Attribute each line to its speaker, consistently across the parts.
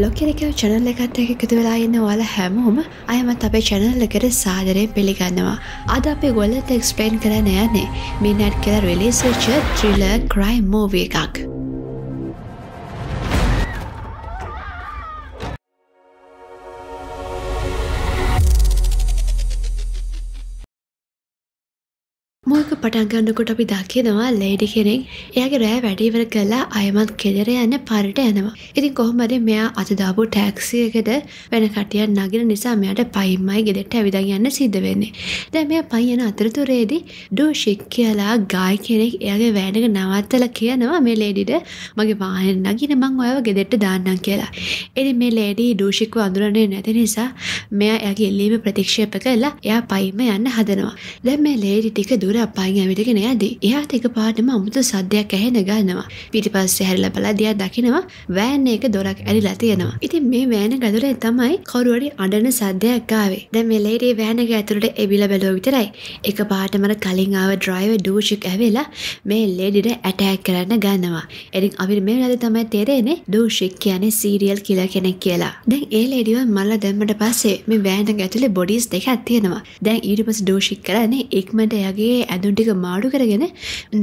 Speaker 1: ලොකෙරකව channel එකත් එක එකතු වෙලා ඉන්න ඔයාල හැමෝම අයමත් අපේ චැනල් එකට සාදරයෙන් පිළිගන්නවා අද අපි ගොල්ලත් එක්ස්පලේන් කරන්න යන්නේ මිනැට් කෙලර් වෙලේ සච්ච ත්‍රිල ක්‍රයි මූවී එකක්. පටන්ගන්නකොට අපි දකිනවා ලේඩි කෙනෙක් එයාගේ රෑ වැඩීවර කලා අයමත් කෙදර යන්න පරට යනවා. ඉතින් කොහොමද මෙයා අතදාපු ටැක්සියකට වෙන කටියන් නගෙන නිසා මෙයට පයිම්මයි ගෙදෙට ඇවිදන් යන්න සිද්ධ වෙන්නේ. දැ මෙ පයි යන අතරතුරේදී ඩූෂික් කියලා ගාය කෙනෙක් එයාගේ වෑනක නවත්තල කියනවා මේ ලේඩිට මගේ වාහන නගෙන මං ඔයව ගෙදෙට දාන්නන් කියලා. එනි මේ ලේඩී දූෂික්ව අඳුරන්නේ නැති නිසා මෙයා ඇගේ එල්ලීම ප්‍රතික්ෂේප කරලා එයා පයිම යන්න හදනවා. දැ මේ ලේඩි ටික දුර පයි අයින් ඇවිටගෙන යදී එයාට එක පාටම අමුතු සද්‍යයක් ඇහෙන ගන්නවා පිටිපස්සේ හැරිල බලදියා දකිනවා වෑන් එක දොරක් ඇරිලා තියෙනවා ඉතින් මේ වෑන ගදුරේ තමයි කවුරුවරි අඬන සද්දයක් ආවේ දැන් මේ ලේඩි වෑන එක ඇතුළට එබිලා බැලුවා විතරයි එක පාටම කලින් ආව ඩ්‍රයිවර් ඩූෂික් ඇවිලා මේ ලේඩිට ඇටැක් කරන්න ගන්නවා ඉතින් අපිට මේ වෙලාවේ තමයි තේරෙන්නේ ඩූෂික් කියන්නේ සීරියල් කිලර් කෙනෙක් කියලා දැන් ඒ ලේඩිව මල්ලා දැම්මට පස්සේ මේ වෑන එක ඇතුලේ බොඩිස් දෙකක් තියෙනවා දැන් ඊට පස්සේ ඩූෂික් කරන්නේ ඉක්මනට එයාගේ ඇඳුම් ටික මාඩු කරගෙන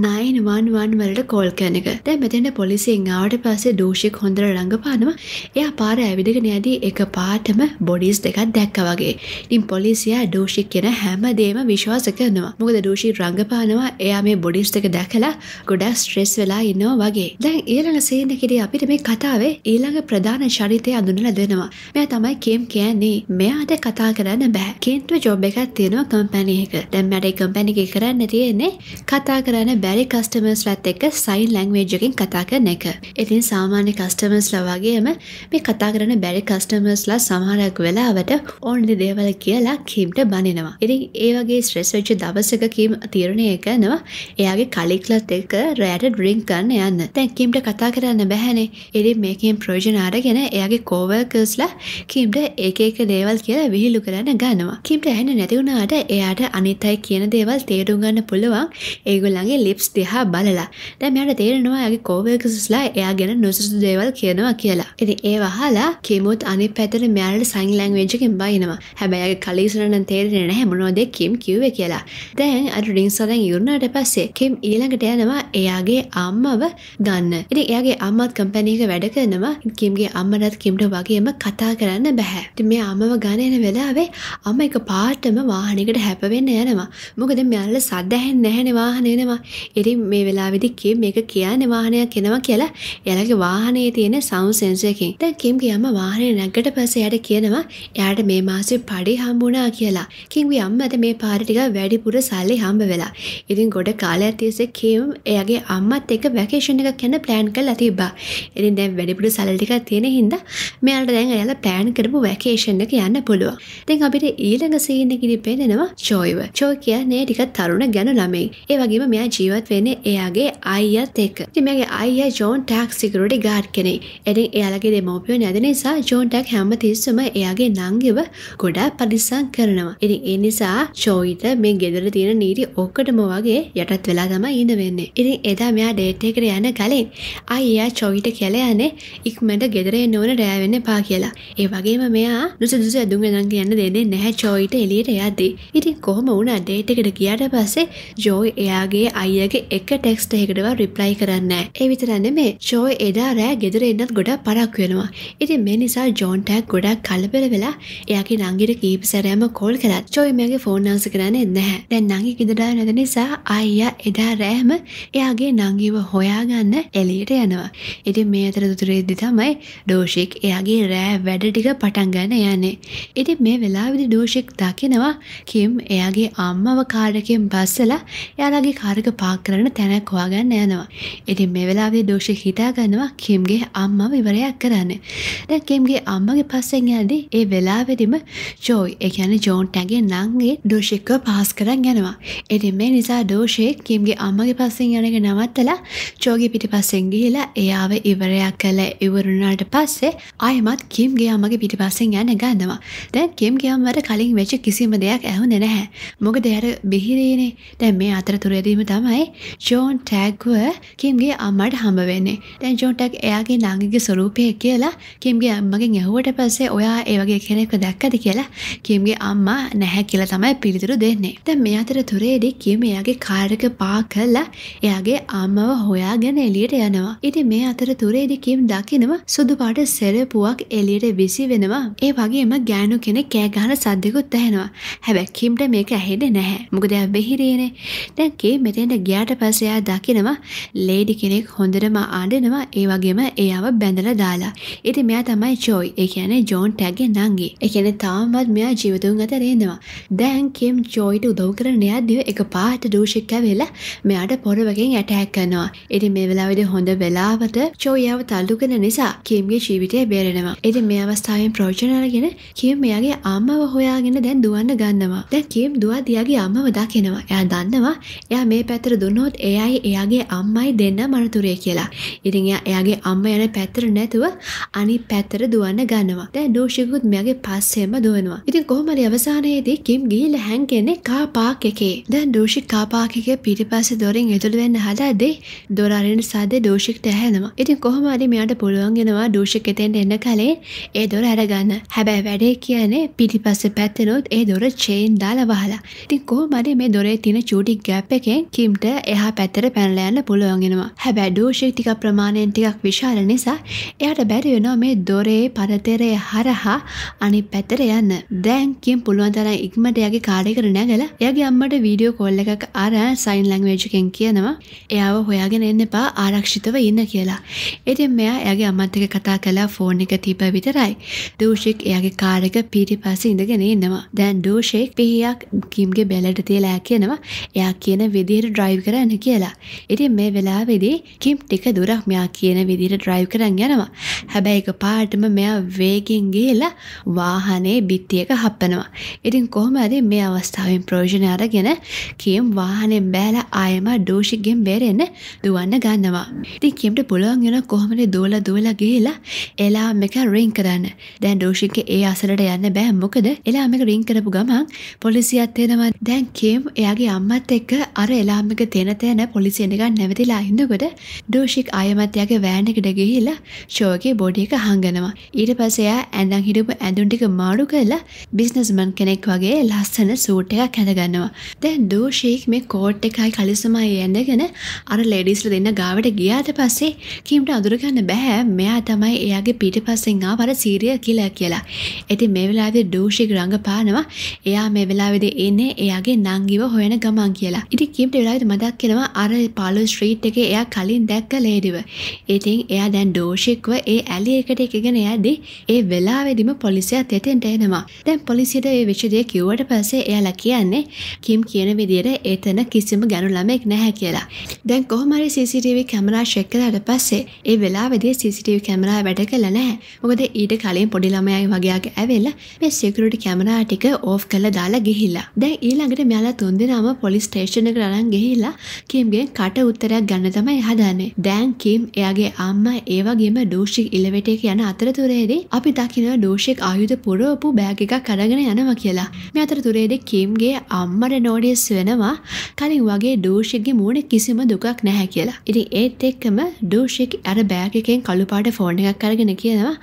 Speaker 1: නයින්වන්වන් වලට කෝල් කැනක තැ මෙතෙන්ට පොලිසින් ආට පස්සේ දෝෂික් හොඳර රඟපානවා එයා පාර ඇවිදගෙන ඇදී එක පාටම බොඩිස් දෙකක් දැක්ක වගේ ඉන් පොලිසියා දෝෂික් කියෙන හැමදේම විශ්වාස කරනවා මොකද දෝෂී රංගපානවා එයා මේ බොඩිස් දෙක දැකලා ගොඩා ස්ට්‍රෙස් වෙලා ඉන්නවා වගේ දැන් ඊළඟ සේන කිරි අපිට මේ කතාවේ ඊළඟ ප්‍රධාන චරිතය අඳුනල දෙනවා මෙය තමයි කේම් කියන්නේ මෙයාට කතා කරන්න බෑ කේන්තුව ජොබ් එකක් තියෙනවා කම්පැනි එක දැම් මැඩයි කම්පැනි එක කරන්න තිය තියෙන්නේ කතා කරන්න බැරි කස්ටමර්ස්ලත් එක්ක සයින් ලැංවේජකින් කතා කරන එක. ඉතින් සාමාන්‍ය කස්ටමර්ස්ලා වගේම මේ කතා කරන බැරි කස්ටමර්ස්ලා සමහරක් වෙලාවට ඕන්ලි දේවල් කියලා කීම්ට බනිනවා. ඉතින් ඒ වගේ ස්ට්‍රෙස් වෙච්ච දවසක කීම් තීරණය කරනවා එයාගේ කලික්ලත් එක්ක රෑට ඩ්‍රින්ක් කරන්න යන්න. දැන් කීම්ට කතා කරන්න බැහැනේ. ඉතින් මේකෙන් ප්‍රයෝජන අරගෙන එයාගේ කෝවර්කර්ස්ලා කීම්ට ඒක එක දේවල් කියලා විහිළු කරන්න ගන්නවා. කීම්ට ඇහෙන්නේ නැති වුණාට එයාට අනිත් අය කියන දේවල් තේරුම් ගන්න පුළුවන් පුළුවන් ඒගොල්ලන්ගේ ලිප්ස් දෙහා බලලා දැ මෙයට තේරෙනවා ඇගේ කෝවකසස්ලා එයා ගැන නොසුසු දේවල් කියනවා කියලා එති ඒ වහලා කිමුත් අනි පැතර මෙයාට සං ලංවේජකින් බයිනවා හැබැයි කලීසරන තේරෙන හැමනෝදේ කිම් කිව්ව කියලා දැන් අඩ ඩිංසරන් යුරුණට පස්සේ කිම් ඊළඟට යනවා එයාගේ අම්මව ගන්න ඉති එයාගේ අම්මත් කම්පැනීක වැඩ කරනවා කිම්ගේ අම්මනත් කිම්ට වගේම කතා කරන්න බැහැ ති මේ අම්මව ගණයන වෙලාවේ අම එක පාටම වාහනකට හැපවෙන්න යනවා මොකද මෙයාල සදදැහැ ඇහෙන් නැහැනේ වාහනේ එනවා. ඉතින් මේ වෙලාවේදී කිම් මේක කියන්නේ වාහනයක් එනවා කියලා එයාලගේ වාහනේ තියෙන සවුන්ඩ් සෙන්සර් එකෙන්. දැන් කිම් කියම්ම වාහනේ නැග්ගට පස්සේ එයාට කියනවා එයාට මේ මාසේ පඩි හම්බුණා කියලා. කිම්ගේ අම්මට මේ පාර ටික වැඩිපුර සල්ලි හම්බ වෙලා. ඉතින් ගොඩ කාලයක් තිස්සේ කිම් එයාගේ අම්මත් එක්ක වැකේෂන් එකක් යන්න ප්ලෑන් කරලා තිබ්බා. ඉතින් දැන් වැඩිපුර සල්ලි ටිකක් තියෙන හින්දා මෙයාලට දැන් එයාලා ප්ලෑන් කරපු වැකේෂන් එක යන්න පුළුවන්. දැන් අපිට ඊළඟ සීන් එකේදී පේනනවා ජොයිව. ජොයි කියන්නේ ටිකක් තරුණ ගැන ළමෙන් ඒවගේම මෙයා ජීවත් වෙන්නේ එයාගේ අයියත් එක් තිමගේ අයිය ජෝන් ටක් සිකරුට ගාඩ් කෙනෙ එඩින් එයාලගේ දෙමෝපියෝ නැද නිසා ජෝන් ටක් හැම තිස්සම එයාගේ නංගෙව ගොඩා පරිස්සං කරනවා ඉතින් ඒ නිසා චෝයිට මේ ගෙදර තියෙන නීති ඔක්කටම වගේ යටත් වෙලා තමයි ඉඳ වෙන්නේ ඉතින් එදා මෙයා ඩේට් එකට යන කලින් අයියා චෝයිට කියලා යන්නේ ඉක්මනට ගෙදර එන්න ඕන රෑ වෙන්න පා කියලා ඒ වගේම මෙයා නුසුදුසු ඇඳුම් ඇඳන් කියන්න දෙන්නේ නැහැ චෝයිට එළියට යද්දී ඉතින් කොහොම වුණා ඩේට් එකට ගියාට පස්සේ ජෝ එයාගේ අයගේ එක ටෙක්ස්ට එකටව රිප්ලයි කරන්න ඒ විතරන්න මේ ජෝ එදා රෑ ගෙදර එන්නත් ගොඩක් පරක් වෙනවා ඉති මේ නිසා ජෝන්ටක් ගොඩක් කලබෙර වෙලා එයාගේ නංගිට කීප සැරෑම කෝල් කරත් චෝයමගේ ෆෝන්නාස කරන්න එන්නහැ දැන් නංගි ඉදඩා නැද නිසා අයියා එදා රෑම එයාගේ නංගිව හොයාගන්න එලියට යනවා ඉති මේ අතර දුතුරේදදි තමයි දෝෂික් එයාගේ රෑ වැඩ ටික පටන්ගන්න යන්නේ. ඉති මේ වෙලාවිදි දෝෂික් දකිනවා කිම් එයාගේ අම්මව කාඩකෙන් බස්සල හදලා එයාලගේ කාරක පාක් කරන තැනක් හොයාගන්න යනවා. ඉතින් මේ වෙලාවේ දෝෂි හිතාගන්නවා කිම්ගේ අම්මව ඉවරයක් කරන්න. දැන් කිම්ගේ අම්මගේ පස්සෙන් යද්දී ඒ වෙලාවෙදිම ජෝයි ඒ කියන්නේ ජෝන්ටගේ නංගේ දෝෂික්ව පාස් කරන් යනවා. ඉතින් මේ නිසා දෝෂේ කිම්ගේ අම්මගේ පස්සෙන් යන එක නවත්තලා ජෝගේ පිටිපස්සෙන් ගිහිලා එයාව ඉවරයක් කළා ඉවරුණාට පස්සේ ආයෙමත් කිම්ගේ අම්මගේ පිටිපස්සෙන් යන්න ගන්නවා. දැන් කිම්ගේ අම්මට කලින් වෙච්ච කිසිම දෙයක් ඇහුනේ නැහැ. මොකද එයාට බිහිරේනේ දැන් මේ අතරතුරදීම තමයි ජෝන් ටැක්ව කිම්ගේ අම්මට හඹවෙන්නේ දැන් ජෝන්ටක් එයාගේ නංගගේ ස්වරූපය කියලා කිම්ගේ අම්මගෙන් ඇහුවට පස්සේ ඔයා ඒවගේ කෙනෙක්ව දැක්කද කියලා කිම්ගේ අම්මා නැහැ කියලා තමයි පිළිතුරු දෙන්නේ දැන් මේ අතරතුරේදී කිම් එයාගේ කාරක පාක් කරලා එයාගේ අම්මව හොයාගෙන එළියට යනවා ඉතින් මේ අතරතුරේදී කිම් දකිනව සුදු පාට සෙරපුවක් එළියට විසි වෙනවා ඒ වගේම ගෑනු කෙනෙක් කෑ ගහන සද්දකුත් ඇහෙනවා හැබැයි කිම්ට මේක ඇහෙන්නේ නැහැ මොකද එයා බෙහිරේනේ නෑනේ දැන් කේ මෙතෙන්ට ගියාට පස්සේ එයා දකිනවා ලේඩි කෙනෙක් හොඳටම ආඩනවා ඒ වගේම එයාව බැඳලා දාලා ඉතින් මෙයා තමයි ජෝයි ඒ කියන්නේ ජෝන් ටැග්ගේ නංගි ඒ කියන්නේ තාමත් මෙයා ජීවිතුන් අතර එනවා දැන් කිම් ජෝයිට උදව් කරන්න යද්දී එක පාට දූෂික් ඇවිල්ලා මෙයාට පොරවගෙන් ඇටැක් කරනවා ඉතින් මේ වෙලාවේදී හොඳ වෙලාවට ජෝයියාව තල්ලු කරන නිසා කිම්ගේ ජීවිතය බේරෙනවා ඉතින් මේ අවස්ථාවෙන් ප්‍රෝජන අරගෙන කිම් මෙයාගේ අම්මව හොයාගෙන දැන් දුවන්න ගන්නවා දැන් කිම් දුවදියාගේ අම්මව දකිනවා එයා දන්නවා එයා මේ පැතර දුන්නොත් එයයි එයාගේ අම්මයි දෙන්න මනතුරය කියලා ඉතින් එයාගේ අම්ම යන පැතර නැතුව අනි පැත්තර දුවන්න ගන්නවා තැ දෝෂිකුත් මෙයාගේ පස්සෙම දුවනවා ඉතින් කොහමරි අවසානයේදී කිම් ගිහිල හැන් කෙන්නේ කාපාක් එකේ දැන් දෝෂි කාපාකගේ පිටිපස්ස දොරින් එතුළුවෙන්න හලාදේ දොරරෙන් සද දෝෂික්ට හැනවා ඉතින් කොහමරි මෙයාට පුළුවන්ගෙනවා දෝෂික එතෙන්ට එන්න කලේ ඒ දොර ඇරගන්න හැබැයි වැඩේ කියන්නේ පිටිපස්ස පැත්තනොත් ඒ දොර චේන් දාලා වහලා ඉතින් කොහමරි මේ දොරේ තින චූටි ගැප් එකෙන් කිම්ට එහා පැත්තර පැනලයන්න පුළුවන්ගෙනවා හැබැ දූෂික් ටික ප්‍රමාණයෙන් ටිකක් විශාල නිසා එයට බැරි වෙනවා මේ දොරේ පරතරය හරහා අනි පැතර යන්න දැන් කිම් පුළුවන්තර ඉක්මට යගේ කාඩය කරන ගල යගේ අම්මට වීඩියෝ කොල්ල එකක් අර සයින් ලංවේජකෙන් කියනවා එයාව හොයාගෙන එන්න එපා ආරක්ෂිතව ඉන්න කියලා එතින් මෙයා එයාගේ අමත්තක කතා කලා ෆෝන් එක තිබ විතරයි දූෂික් එයාගේ කාරක පිරි පස ඉඳගෙන ඉන්නවා දැන් දූෂෙක් පිහියක් කිම්ගේ බැලට තියලා කියනවා එයා කියන විදිහට ඩ්‍රයිව් කරන්න කියලා. ඉතින් මේ වෙලාවේදී කිම් ටික දුරක් මෙයා කියන විදිහට ඩ්‍රයිව් කරන් යනවා. හැබැයි එක පාටම මෙයා වේගෙන් ගිහලා වාහනේ බිත්තියක හප්පනවා. ඉතින් කොහොමද මේ අවස්ථාවෙන් ප්‍රයෝජන අරගෙන කිම් වාහනෙන් බෑලා ආයෙම ඩෝෂිගෙන් බේරෙන්න දුවන්න ගන්නවා. ඉතින් කිම්ට පුළුවන් වෙන කොහොමද දුවලා දුවලා ගිහලා එලාම් එක රින් කරන්න. දැන් ඩෝෂිගේ ඒ අසලට යන්න බෑ මොකද එලාම් එක රින් කරපු ගමන් පොලිසියත් එනවා. දැන් කිම් එයාගේ අම්මා අම්මත් එක්ක අර එලාමික තෙන තෑන පොලිසිය එකක් නැවතිලා ඉන්නකොට දූෂික් අයමත්යාගේ වෑනකට ගිහිලා ෂෝගේ බොඩියක හංගනවා. ඊට පසයා ඇඳන් හිටපු ඇඳුන්ටික මාඩු කරලා බිස්නස්මන් කෙනෙක් වගේ ලස්සන සූට් එකක් හැඳගන්නවා. දැන් දූෂීක් මේ කෝට් එකයි කලිසුමයි ඇඳගෙන අර ලෙඩිස්ල දෙන්න ගාවට ගියාට පස්සේ කීම්ට අඳුරගන්න බැහැ මෙයා තමයි එයාගේ පිට පස්සෙන් ආවර සීරිය කියලා කියලා. ඇති මේ වෙලාවේ දූෂික් රඟපානවා එයා මේ වෙලාවෙද එන්නේ එයාගේ නංගිව හොයන ගම තමන් කියලා ඉටි කීප්ට වෙලාවිට මදක් කෙනවා අර පාලු ශ්‍රීට් එක එයා කලින් දැක්ක ලේඩිව ඉතින් එයා දැන් දෝෂික්ව ඒ ඇලි එකට එකගෙන යද්දි ඒ වෙලාවෙදිම පොලිසියත් එතෙන්ට එනවා දැන් පොලිසියට ඒ විෂදය කිව්වට පස්සේ එයාලා කියන්නේ කිම් කියන විදියට එතන කිසිම ගැනු ළමෙක් නැහැ කියලා දැන් කොහොමරි CCTV කැමරා චෙක් කළාට පස්සේ ඒ වෙලාවෙදී CCTV කැමරා වැඩ කළා නැහැ මොකද ඊට කලින් පොඩි ළමයයි වගේගේ ඇවිල්ලා මේ සිකියුරිටි කැමරා ටික ඕෆ් කරලා දාලා ගිහිල්ලා දැන් ඊළඟට මෙයාලා තුන්දෙනාම පොලි ස්ටේෂන කරනන් ගෙහිලා කීම්ගේ කට උත්තරයක් ගන්න තමයි හදන්නේ දෑන් කීම් එයාගේ අම්ම ඒවගේම ඩෝෂික් ඉලවෙටේක යන අතරතුරේදී අපි දකින ඩෝෂික් ආයුධ පුරෝපු බෑග එකක් කරගෙන යනවා කියලා මේ අතර තුරේද කීම්ගේ අම්මට නෝඩියස් වෙනවා කලින් වගේ ඩෝෂික්ගේ මූුණ කිසිම දුකක් නැහැ කියලා ඉරි ඒත් එක්කම ඩෝෂික් අර බෑග එකෙන් කළුපාට ෆෝන් එකක් කරගෙන කියනවා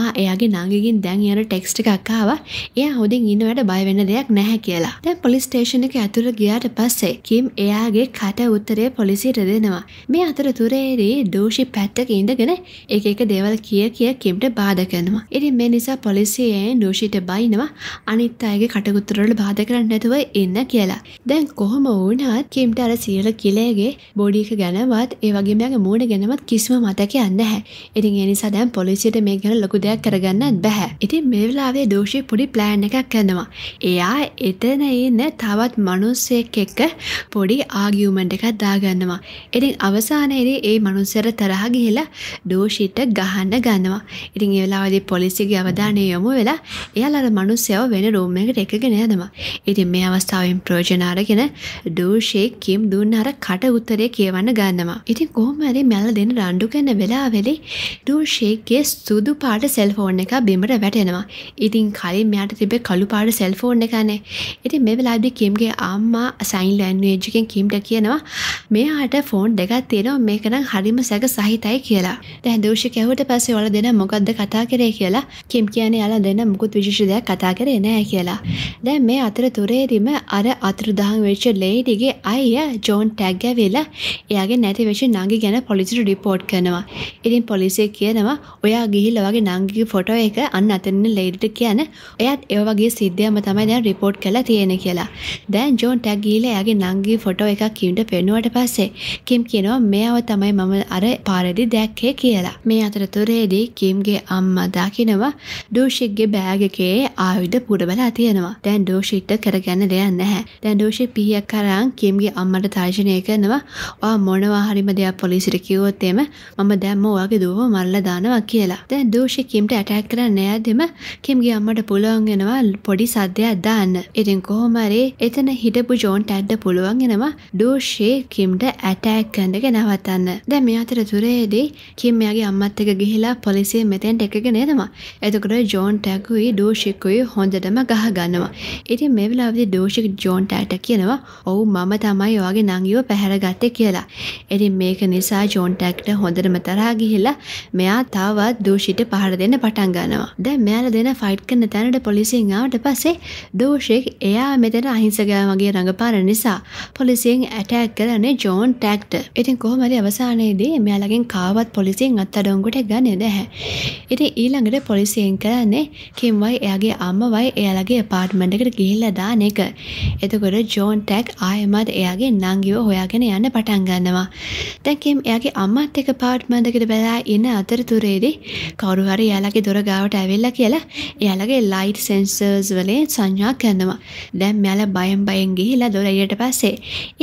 Speaker 1: ආ එයාගේ නංගකින් දැන් යන ටෙක්ස්ට එකක්කාව එය හොදින් ඉන්නවට බයවෙන්න දෙයක් නැහැ කියලා තැන් පොලිස්ටේෂන එක ඇතුර ගියා ගියාට පස්සේ කිම් එයාගේ කට උත්තරය පොලිසිට දෙනවා. මේ අතරතුරේදී දූෂි පැත්තක ඉඳගෙන එක එක දේවල් කිය කිය කිම්ට බාධ කරනවා. ඉතින් මේ නිසා පොලිසියෙන් දූෂිට බයිනවා අනිත් අයගේ කටකුත්තරවල බාධ කරන්න නැතුව ඉන්න කියලා. දැන් කොහොම වුණත් කිම්ට අර සියල කිලේගේ බොඩික ගැනවත් ඒ වගේම යාගේ මූණ ගැනවත් කිසිම මතකයක් නැහැ. ඉතින් ඒ නිසා දැන් පොලිසියට මේ ගැන ලොකු දෙයක් කරගන්නත් බෑ. ඉතින් මේ වෙලාවේ දෝෂී පොඩි ප්ලෑන් එකක් කරනවා. එයා එතන ඉන්න තවත් මනුස්සෙක් කෙනෙක් එක්ක පොඩි ආගියුමන්ට එකක් දාගන්නවා. එතින් අවසානයේදී ඒ මනුස්සර තරහ ගිහිලා දෝෂිට ගහන්න ගන්නවා. ඉතින් ඒ වෙලාවේදී පොලිසියගේ අවධානය යොමු වෙලා එයාලා අර මනුස්සයව වෙන රූම් එකට එකගෙන යනවා. ඉතින් මේ අවස්ථාවෙන් ප්‍රයෝජන අරගෙන දෝෂේ කිම් දුන්න අර කට උත්තරේ කියවන්න ගන්නවා. ඉතින් කොහොම හරි මැල දෙන රණ්ඩු කරන වෙලාවෙදී දෝෂේගේ සුදු පාට සෙල්ෆෝන් එක බිමට වැටෙනවා. ඉතින් කලින් මෙයාට තිබේ කළු පාට සෙල්ෆෝන් එකනේ. ඉතින් මේ වෙලාවේදී කිම්ගේ අම්මා සයින් ලැන්වේජ්ගෙන් කීම්ට කියනවා මේහට ෆෝන් දෙකත් තියෙනවා මේකනම් හරිම සැක සහිතයි කියලා දැදූෂ කැවට පස වල දෙන මොකක්ද කතා කරේ කියලා කිම් කියන යාලා දෙන්න මුකුත් විශෂදයක් කතා කරේ නෑ කියලා දැන් මේ අතර තුරේදිම අර අතුරුදහන් වෙච්ච ලේඩිගේ අයිය ජෝන් ටැක්ග වෙලා එයාගේ නැතිවෙශ නංගි ගැන පොලිසිට රිපෝට් කරනවා ඉතින් පොලිසිය කියනවා ඔයා ගිහිල්ල වගේ නංගිගේ ෆොටෝ එක අන්න අතන්න ලේඩට කියන එයත් ඒ වගේ සිද්ධියම තමයි දැන් රිපෝට් කලා තියෙන කියලා දැන් ජෝන් ටැක්ග ගිහිලා එයාගේ නංගි ෆොටෝ එකක් කිම්ට පෙන්නුවට පස්සේ කිම් කියනවා මෙයාව තමයි මම අර පාරදි දැක්කේ කියලා. මේ අතරතුරේදී කිම්ගේ අම්මා දකිනවා ඩූෂිත්ගේ බෑග් එකේ ආයුධ පුරවලා තියෙනවා. දැන් ඩූෂිත්ට කරගන්න දෙයක් නැහැ. දැන් ඩූෂිත් පිහියක් කරන් කිම්ගේ අම්මට තර්ජනය කරනවා "ඔයා මොනවා හරිම දෙයක් පොලිසියට කිව්වොත් එම මම දැම්ම ඔයාගේ දුවව මරලා දානවා" කියලා. දැන් ඩූෂිත් කිම්ට ඇටැක් කරන්න යද්දිම කිම්ගේ අම්මට පුළුවන් වෙනවා පොඩි සද්දයක් දාන්න. ඉතින් කොහොම හරි එතන හිටපු ජෝන් කවන්ටඩ්ඩ පුළුවන්ගෙනම ඩූෂේ කිම්ට ඇටෑක් කඩක නවතන්න දැ මේ අතර තුරේදී කිම්මයාගේ අම්මත්තක ගිහිලා පොලිසිය මෙතෙන්ට එකගෙන නම එතකට ජෝන් ටැක්කුයි දෝෂික්කුයි හොඳටම ගහගන්නවා ඉති මෙවිලාවිදි දෝෂික ජෝන් ටෑට කියනවා ඔවු මම තමයි ඔයාගේ නංගිව පැහැරගත්තේ කියලා එති මේක නිසා ජෝන් ටැක්ට හොඳටම තරා ගිහිලා මෙයා තාවත් දූෂිට පහර දෙන්න පටන් ගන්නවා දැ මෙයාල දෙන ෆයිට් කන්න තැනට පොලිසිංාවට පස්සේ දෝෂෙක් එයා මෙතන අහිංසකයා වගේ රඟපා ආහාර නිසා පොලිසියෙන් ඇටෑක් කරන්නේ ජෝන් ටැක්ට ඉතින් කොහොමද අවසානයේදී මෙයාලගෙන් කාවත් පොලිසියෙන් අත්තඩොංගුට ගන්නේ නැහැ ඉතින් ඊළඟට පොලිසියෙන් කරන්නේ කිම්වයි එයාගේ අම්මවයි එයාලගේ පාර්ට්මන්ට් එකට ගිහිල්ලා දාන එක එතකොට ජෝන් ටැක් ආයෙමත් එයාගේ නංගිව හොයාගෙන යන්න පටන් ගන්නවා දැන් කිම් එයාගේ අම්මත් එක්ක පාර්ට්මන්ට් එකට බලා ඉන්න අතරතුරේදී කවුරු හරි එයාලගේ දොර ගාවට ඇවිල්ලා කියලා එයාලගේ ලයිට් සෙන්සර්ස් වලින් සංඥා කරනවා දැන් මෙයාලා බයෙන් බයෙන් ගිහිලා දොර ඊට පස්සේ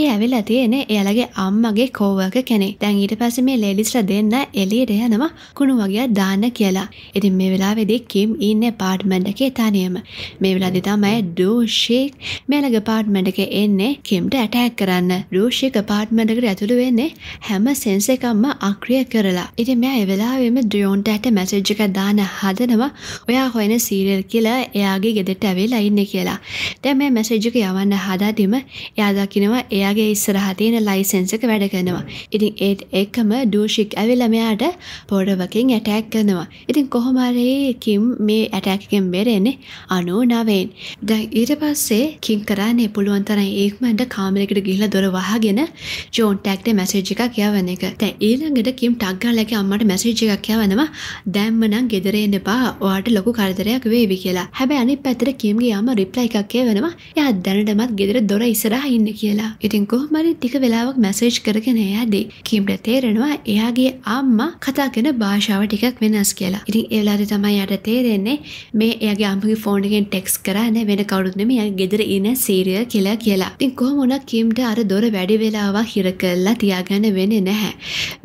Speaker 1: ඒ ඇවිල්ලා තියෙන එයාලගේ අම්මගේ කෝවර්ක කෙනෙක් දැන් ඊට පස්සේ මේ ලේඩිස්ලා දෙන්න එළියට යනවා කුණු වගේ දාන්න කියලා ඉතින් මේ වෙලාවේදී කිම් ඉන්න පාර්ට්මන්ට් එකේ තනියම මේ වෙලාවේදී තමයි ඩෝෂේක් මෙයාලගේ පාර්ට්මන්ට් එකේ එන්නේ කිම්ට ඇටැක් කරන්න ඩෝෂේක් පාර්ට්මන්ට් එකට ඇතුළු වෙන්නේ හැම සෙන්ස් එකක්ම අක්‍රිය කරලා ඉතින් මෙයා ඒ වෙලාවෙම ඩ්‍රෝන්ට ඇට මැසේජ් එකක් දාන හදනවා ඔයා හොයන සීරියල් කියලා එයාගේ ගෙදෙට ඇවිල්ලා ඉන්න කියලා දැන් මේ මැසේජ් එක යවන්න හදාදිම එයා දකිනවා එයාගේ ඉස්සරහ තියෙන ලයිසන්ස් එක වැඩ කරනවා. ඉතින් ඒත් එක්කම ඩූෂික් ඇවිල්ලා මෙයාට පොඩවකින් ඇටැක් කරනවා. ඉතින් කොහොම හරි කිම් මේ ඇටැක් එකෙන් බේරෙන්නේ 99න්. දැන් ඊට පස්සේ කිම් කරන්නේ පුළුවන් තරම් ඒක්මන්ට කාමරයකට ගිහිල්ලා දොර වහගෙන ජෝන් ටැක්ට මැසේජ් එකක් කියවන එක. දැන් ඊළඟට කිම් ටග් ගාලාගේ අම්මට මැසේජ් එකක් කියවනවා දැම්ම නම් ගෙදර එන්න එපා. ඔයාට ලොකු කරදරයක් වේවි කියලා. හැබැයි අනිත් පැත්තට කිම්ගේ අම්මා රිප්ලයි එකක් කියවනවා එයා දැනටමත් ගෙදර දොර එයාව ඉසරහ ඉන්න කියලා ඉතින් කොහමරි ටික වෙලාවක් මැසේජ් කරගෙන එයාදී කීම්ට තේරෙනවා එයාගේ අම්මා කතා කරන භාෂාව ටිකක් වෙනස් කියලා ඉතින් ඒලාද තමයි යට තේරෙන්නේ මේ එයාගේ අම්මගේ ෆෝන්ගෙන් ටෙක්ස් කරන්න වෙන කවුරුත්නම ය ගෙදර ඉන සීරිය කියලා කියලා ඉතින් කොහොමුණක් කීම්ට අර දොර වැඩි වෙලාවා හිර කරලා තියාගන්න වෙන්නේ නැහැ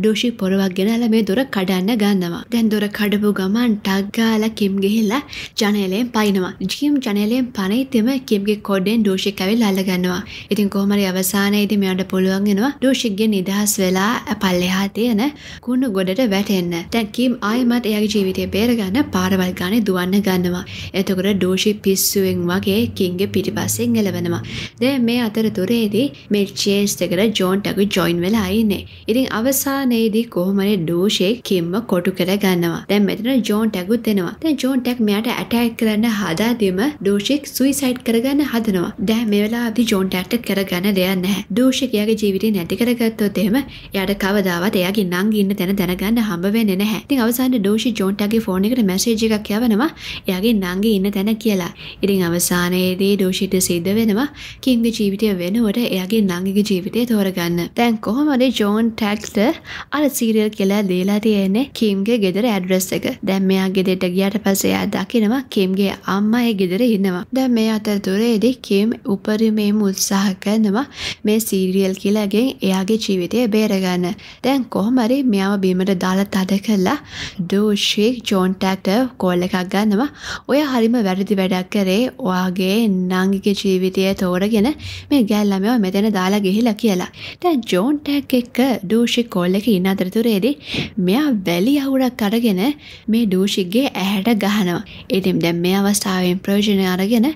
Speaker 1: දෝෂි පොරවක් ගෙනලා මේ දොර කඩන්න ගන්නවා දැන් දොර කඩපු ගමන් ටක් ගාලා කිම් ගිහිල්ලා ජනේලයෙන් පයින්නවා ජීම් ජනේලයෙන් පනයිතෙම කිම්ගේ කොඩෙන් දෝෂි කැවිලා අල්ලගන්නවා වෙනවා. ඉතින් කොහමරි අවසානයේදී මෙයාට පුළුවන් වෙනවා ඩූෂික්ගේ නිදහස් වෙලා පල්ලෙහා තියෙන කුණු ගොඩට වැටෙන්න. දැන් කීම් ආයෙමත් එයාගේ ජීවිතය බේරගන්න පාරවල් ගානේ දුවන්න ගන්නවා. එතකොට ඩූෂි පිස්සුවෙන් වගේ කින්ගේ පිටිපස්සෙන් එළවෙනවා. දැන් මේ අතරතුරේදී මේ චේස් එකට ජෝන්ට අකු ජොයින් වෙලා ඉන්නේ. ඉතින් අවසානයේදී කොහොමරි ඩූෂි කිම්ම කොටු කරගන්නවා. දැන් මෙතන ජෝන්ට අකුත් දෙනවා. දැන් ජෝන්ට මෙයාට ඇටැක් කරන්න හදාදීම ඩූෂික් සුයිසයිඩ් කරගන්න හදනවා. දැන් මේ වෙලාවේදී කවුන්ටක්ට කරගන්න දෙයක් නැහැ දූෂකයාගේ ජීවිතය නැති කරගත්තොත් එහෙම එයාට කවදාවත් එයාගේ නංග ඉන්න තැන දැනගන්න හම්බ වෙන්නේ නැහැ. ඉතින් අවසානයේ දෝෂි ජෝන්ටාගේ ෆෝන් එකට මැසේජ් එකක් යවනවා එයාගේ නංග ඉන්න තැන කියලා. ඉතින් අවසානයේදී දෝෂිට සිද්ධ වෙනවා කිම්ගේ ජීවිතය වෙනුවට එයාගේ නංගගේ ජීවිතය තෝරගන්න. දැන් කොහොමද ජෝන් ටැක්ට අර සීරියල් කියලා දීලා තියෙන්නේ කිම්ගේ ගෙදර ඇඩ්‍රස් එක. දැන් මෙයා ගෙදරට ගියාට පස්සේ එයා දකිනවා කිම්ගේ අම්මා ඒ ගෙදර ඉන්නවා. දැන් මේ අතරතුරේදී කිම් උපරිමේ මුල් උත්සාහ කරනවා මේ සීරියල් කියලාගෙන් එයාගේ ජීවිතය බේරගන්න දැන් කොහොමරි මෙයාම බීමට දාලා තද කරලා දෝෂී ජෝන්ටක්ට කෝල් එකක් ගන්නවා ඔය හරිම වැරදි වැඩක් කරේ ඔයාගේ නංගිගේ ජීවිතය තෝරගෙන මේ ගැල්ලමව මෙතැන දාලා ගිහිලා කියලා දැන් ජෝන්ටක් එක්ක දූෂි කෝල් එක ඉන්න අතරතුරේදී මෙයා වැලි අහුරක් අරගෙන මේ දූෂිගේ ඇහැට ගහනවා ඉතින් දැන් මේ අවස්ථාවෙන් ප්‍රයෝජනය අරගෙන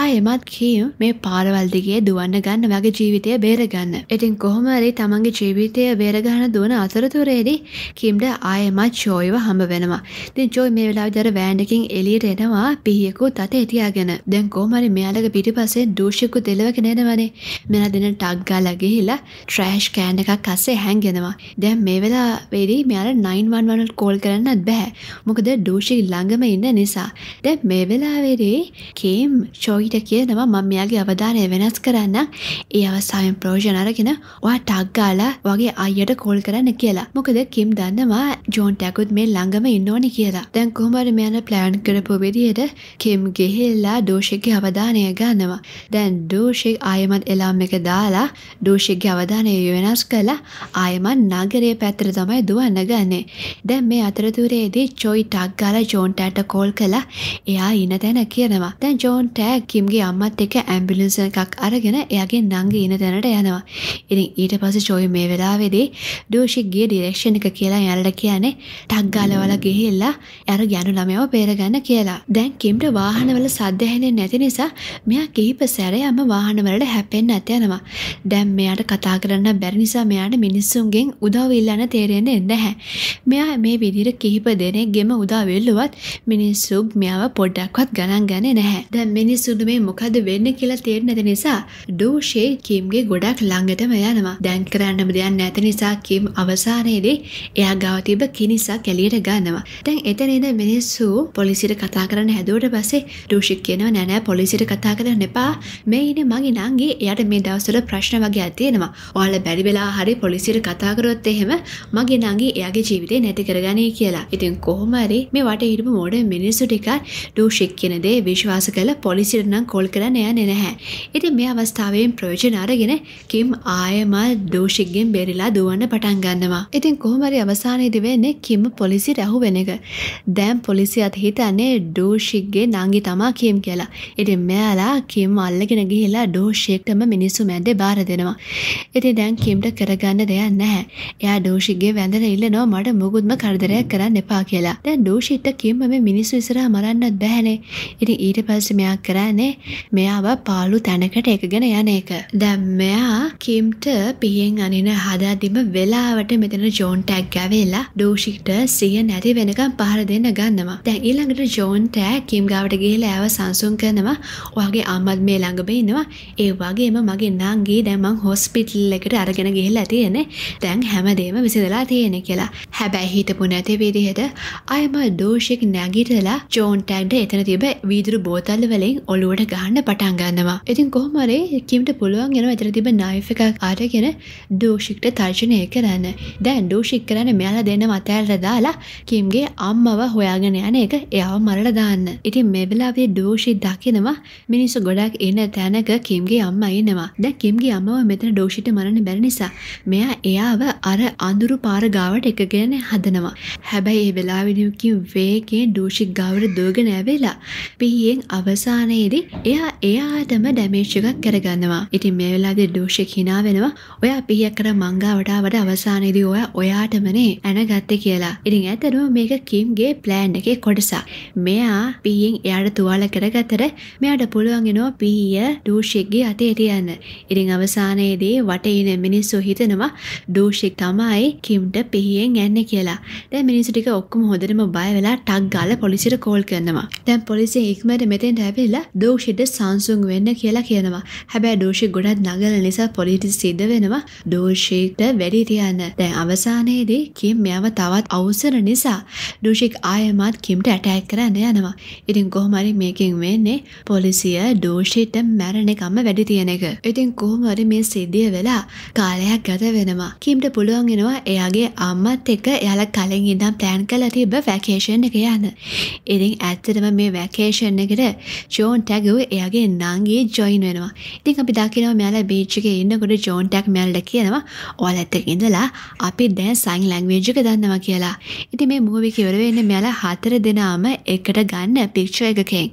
Speaker 1: ආයෙමත් කීම් මේ පාරවල් දිගේ ජීවිතයේ දුවන්න ගන්න වගේ ජීවිතය බේරගන්න. ඉතින් කොහොමරි තමන්ගේ ජීවිතය බේරගන්න දුවන අතරතුරේදී කිම්ට ආයමත් චෝයිව හම්බ වෙනවා. ඉතින් ජෝයි මේ වෙලාවේ දර වෑන්ඩකින් එළියට එනවා පිහියකු තත එතියාගෙන. දැන් කොහොමරි මෙයාලගේ පිටිපස්සේ දූෂිකු දෙලවගෙන එනවනේ. මෙයා දෙන ටග් ගාලා ගිහිලා ට්‍රෑෂ් කෑන් එකක් අස්සේ හැංගෙනවා. දැන් මේ වෙලාවේදී මෙයාට 911 කෝල් කරන්නත් බෑ. මොකද දූෂි ළඟම ඉන්න නිසා. දැන් මේ වෙලාවේදී කේම් චෝයිට කියනවා මම මෙයාගේ අවධානය වෙනස් කරන්න ඒ අවසායෙන් ප්‍රෝජන අරගෙන ඔයා ටක්ගාලා වගේ අයියට කෝල් කරන්න කියලා මොකද කිම් දන්නවා ජෝන්ටැකුත් මේ ළඟම ඉන්නඕනි කියලා දැන් කොමර මෙයන ප්ලෑන්් කරපු විදියට කෙම් ගෙහෙල්ලා දෝෂික අවධානය ගන්නවා දැන් දෝෂෙක් ආයමත් එලාම් එක දාලා දෝෂික අවධානය වෙනස් කලා ආයමන් නගරේ පැත්තර තමයි දුවන්න ගන්නේ දැන් මේ අතරතුරේදී චොයි ටක්ගාල ජෝන්ටඇට කෝල් කලා එයා ඉන්න තැන කියනවා දැන් ජෝන්ටෑ කිම්ගේ අම්මත් එක ඇම්බිලිසන් එකක් අර අරගෙන එයාගේ නංග ඉන තැනට යනවා ඉතින් ඊට පස චෝයි මේ වෙලාවෙදී දූෂික්ගේ ඩිරෙක්ෂණ එක කියලා යාලට කියන්නේ ටක්ගාලවල ගිහිල්ලා ඇර ගැනු ළමයව පේරගන්න කියලා දැන් කිම්ට වාහනවල සද්‍යහැනේ නැති නිසා මෙයා කිහිප සැරයම වාහනවලට හැපෙන් ඇතියනවා දැම් මෙයාට කතා කරන්න බැරි නිසා මෙයාට මිනිස්සුන්ගෙන් උදවවිල්ලන්න තේරෙන්නේ නැහැ. මෙයා මේ විදිර කිහිප දෙනෙක් ගෙම උදාවෙල්ලුවත් මිනිස්සුක් මෙයාව පොඩ්ඩක්වත් ගණන් ගන්නේ නැහැ. දැන් මිනිස්සුන්ට මේ මොකද වෙන්න කියලා තේරෙන්නේ නැති නිසා කියලා ඩෝෂේ කීම්ගේ ගොඩක් ළඟටම යනවා දැන් කරන්නම දෙයක් නැති නිසා කීම් අවසානයේදී එයා ගාව තිබ කිනිසක් එළියට ගන්නවා. දැන් එතන ඉඳ මිනිස්සු පොලිසියට කතා කරන්න හැදුවට පස්සේ ඩෝෂි කියනවා නෑ නෑ පොලිසියට කතා කරන්න එපා. මේ ඉන්නේ මගේ නංගි එයාට මේ දවස්වල ප්‍රශ්න වගේ තියෙනවා. ඔයාලා බැරි වෙලා හරි පොලිසියට කතා කරොත් එහෙම මගේ නංගි එයාගේ ජීවිතේ නැති කරගනී කියලා. ඉතින් කොහොමරි මේ වට හිටපු මෝඩ මිනිස්සු ටිකක් ඩෝෂික් කියන දේ විශ්වාස කරලා පොලිසියට නම් කෝල් කරන්න යන්නේ නැහැ. ඉතින් මෙයා මේ අවස්ථාවෙන් ප්‍රයෝජන අරගෙන කිම් ආයම දූෂික්ගෙන් බේරිලා දුවන්න පටන් ගන්නවා. ඉතින් කොහොමරි අවසානයේදී වෙන්නේ කිම් පොලිසි රැහු වෙන එක. දැන් පොලිසියත් හිතන්නේ දූෂික්ගේ නංගි තමා කිම් කියලා. ඉතින් මෙයාලා කිම් අල්ලගෙන ගිහිලා දූෂික්ටම මිනිස්සු මැද්දේ බාර දෙනවා. ඉතින් දැන් කිම්ට කරගන්න දෙයක් නැහැ. එයා දූෂික්ගේ වැඳලා ඉල්ලනවා මට මුකුත්ම කරදරයක් කරන්න එපා කියලා. දැන් දූෂික්ට කිම්ම මේ මිනිස්සු ඉස්සරහා මරන්නත් බෑනේ. ඉතින් ඊට පස්සේ මෙයා කරන්නේ මෙයාව පාළු තැනකට ඒක ගැන යන එක. දැම් මෙයා කිම්ට පියෙන් අනින හදාදිම වෙලාවට මෙතන ජෝන් ටැක් ගැවෙලා දෝෂිට සිය නැති වෙනකම් පහර දෙන්න ගන්නවා. දැන් ඊළඟට ජෝන් ටැක් කිම් ගාවට ගිහිලා ඇව සංසුන් කරනවා. ඔයාගේ අම්මත් මේ ළඟ බිනවා. ඒ වගේම මගේ නංගී දැන් මං හොස්පිටල් එකට අරගෙන ගිහිලා තියෙන්නේ. දැන් හැමදේම විසඳලා තියෙන කියලා. හැබැයි හිතපු නැති විදිහට අයම දෝෂික් නැගිටලා ජෝන්ටැන්ඩ එතන තිබ වීදුරු බෝතල්ල වලින් ඔලුවට ගහන්න පටන් ගන්නවා. ඉතින් කොහොම ආකාරේ කිමට පුළුවන් එන ඇතර තිබ නාය එක ආරගෙන දෝෂික්ට තර්ශනය කරන්න දැන් දෝෂික් කරන්න මෙයාල දෙන්න මතඇල්ල දාලා කිම්ගේ අම්මව හොයාගෙන යන එක එයාව මරට දාන්න ඉතින් මෙබලාේ දෝෂි දකිනවා මිනිස්සු ගොඩක් එන්න තැනක කිම්ගේ අම්ම එනවා දැ කිම්ගේ අම්මව මෙතන දෝෂිට මරණ බැර නිසා මෙයා එයාව අර අඳුරු පාරගාවට එක ගැන හදනවා හැබැයි ඒ වෙලාවිනිකින් වේගේ දෝෂික් ගවර දෝග නැවෙලා පිහියෙන් අවසානයේදී එයා එයාටම ඩැමේශ්ක හිනාවක් කරගන්නවා ඉතින් මේ වෙලාදි දූෂෙක් හිනා වෙනවා ඔයා පිහියක් කර මංගාවටා වඩ අවසානයේදී ඔයා ඔයාටමනේ ඇනගත්තේ කියලා ඉතින් ඇතරුව මේක කිම්ගේ ප්ලෑන් එකේ කොටසා මෙයා පීයෙන් එයාට තුවාල කරගතර මෙයාට පුළුවන්ගෙනවා පීය දූෂෙක්ගේ අතේ තියන්න ඉතින් අවසානයේදී වටේන මිනිස්සු හිතනවා දූෂෙක් තමයි කිම්ට පිහියෙන් ඇන්න කියලා දැන් මිනිස්සු ටික ඔක්කොම හොඳටම බය වෙලා ටක් ගාලා පොලිසියට කෝල් කරනවා දැන් පොලිසිය ඉක්මනට මෙතෙන්ට ඇවිල්ලා දූෂිත සංසුන් වෙන්න කියලා කියනවා හැබැ දෝෂි ගොඩත් නගල නිසා පොලිටි සිද්ධ වෙනවා දෝෂීට වැඩිටියන්න දැන් අවසානයේදී කිම් මෙයාව තවත් අවසර නිසා දෂික් ආයමත් කිම්ට ඇටැක් කරන්න යනවා ඉතින් කොහමරි මේකින් වෙන්නේ පොලිසිය දෝෂීට මැරණකම්ම වැඩි තියෙන එක ඉතින් කොහමරි මේ සිද්ධිය වෙලා කාලයක් ගත වෙනවා කිම්ට පුළුවන්ගෙනවා එයාගේ අම්මත් එක එයාල කලින් ඉඳම් පෑන් කල තිබ වැකේෂන් එක යන්න ඉතින් ඇත්තටම මේ වැකේෂන් එකට චෝන් ටැගව එයාගේ නංගේ ජොයින් වෙනවා ඉතින් අපි දකිනවා මෙයාලා බීච්චික ඉන්නකොට ජෝන්ටක් මැල්ට කියනවා ඔයාල ඇත්තක ඉඳලා අපි දැන් සයින් ලැංවේජ් එක දන්නවා කියලා. ඉතින් මේ මූවි කිවර වෙන්නේ මෙයාලා හතර දෙනාම එකට ගන්න පික්චර් එකකෙන්.